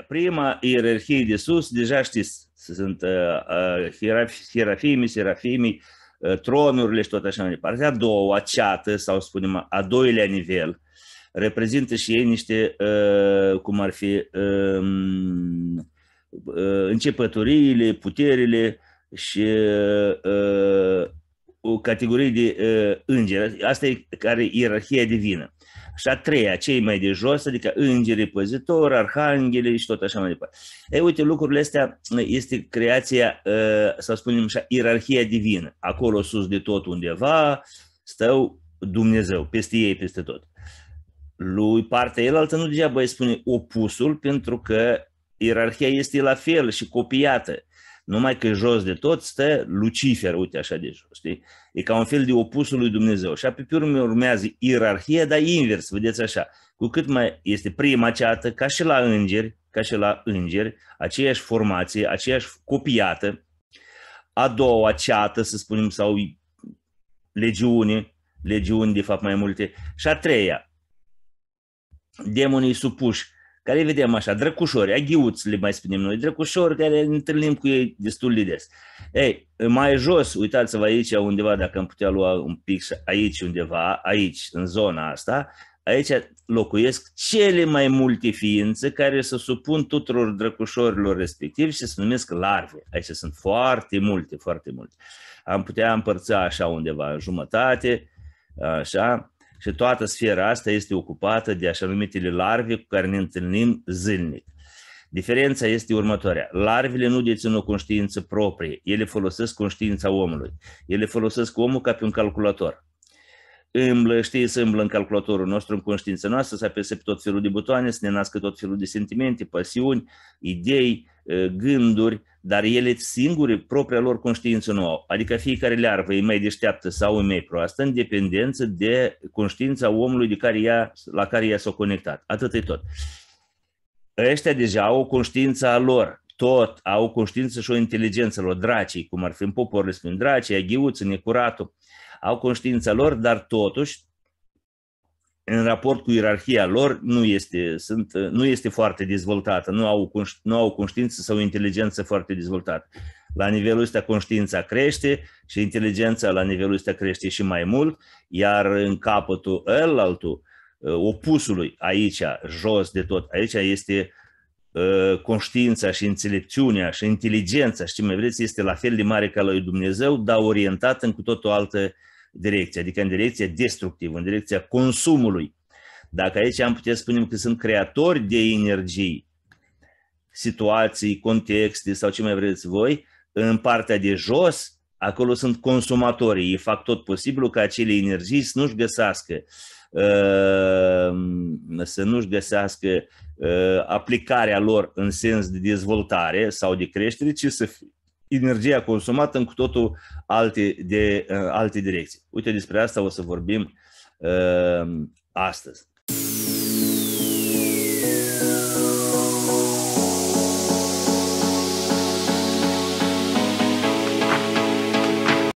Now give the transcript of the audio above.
Biblia. Prima ierarhie de sus, deja știți, sunt uh, uh, hierafimii, serafimii, uh, tronurile și tot așa mai departe. A doua, ceată, sau spunem, a doilea nivel, reprezintă și ei niște, uh, cum ar fi, uh, uh, începătoriile, puterile și uh, o categorie de uh, îngeri, asta e care ierarhia divină. Și a treia, cei mai de jos, adică îngeri, păzitori, arhanghele și tot așa mai departe. Ei, uite, lucrurile astea ă, este creația, uh, să spunem așa, ierarhia divină. Acolo sus de tot undeva stau Dumnezeu, peste ei, peste tot. Lui partea altă, nu degeaba îi spune opusul, pentru că ierarhia este la fel și copiată. Numai că jos de tot stă Lucifer, uite așa de jos, știi? E ca un fel de opusul lui Dumnezeu. Și pe urmă urmează ierarhia, dar invers, vedeți așa. Cu cât mai este prima ceată, ca și la îngeri, ca și la îngeri, aceeași formație, aceeași copiată, a doua ceată, să spunem, sau legiune, legiuni, de fapt, mai multe, și a treia, demonii supuși care vedem așa, drăcușori, aghiuți le mai spunem noi, drăcușori care ne întâlnim cu ei destul de des. Ei, mai jos, uitați-vă aici undeva, dacă am putea lua un pic aici undeva, aici, în zona asta, aici locuiesc cele mai multe ființe care se supun tuturor drăcușorilor respectivi și se numesc larve. Aici sunt foarte multe, foarte multe. Am putea împărța așa undeva, jumătate, așa, și toată sfera asta este ocupată de așa numitele larve cu care ne întâlnim zilnic. Diferența este următoarea. Larvele nu dețin o conștiință proprie, ele folosesc conștiința omului. Ele folosesc omul ca pe un calculator îmblă, știi, să îmblă în calculatorul nostru, în conștiința noastră, să apese pe tot felul de butoane, să ne nască tot felul de sentimente, pasiuni, idei, gânduri, dar ele singure, propria lor conștiință nu au. Adică fiecare learvă e mai deșteaptă sau e mai proastă, în dependență de conștiința omului de care ea, la care ea s-a conectat. Atât e tot. Ăștia deja au conștiința lor, tot, au conștiință și o inteligență lor, dracii, cum ar fi în popor, spun dracii, aghiuță, necuratul au conștiința lor, dar totuși, în raport cu ierarhia lor, nu este, sunt, nu este foarte dezvoltată, nu au, nu au conștiință sau inteligență foarte dezvoltată. La nivelul ăsta conștiința crește și inteligența la nivelul ăsta crește și mai mult, iar în capătul ălaltul, uh, opusului, aici, jos de tot, aici este uh, Ă, conștiința și înțelepciunea și inteligența și mai vreți este la fel de mare ca lui Dumnezeu, dar orientată în cu tot o altă direcție, adică în direcția destructivă, în direcția consumului. Dacă aici am putea spune că sunt creatori de energii, situații, contexte sau ce mai vreți voi, în partea de jos, acolo sunt consumatorii, ei fac tot posibilul ca acele energii să nu-și găsească uh, Ehm, să nu-și găsească ehm, aplicarea lor în sens de dezvoltare sau de creștere, ci să energia consumată în cu totul alte, de, ehm, alte direcții. Uite, despre asta o să vorbim astăzi.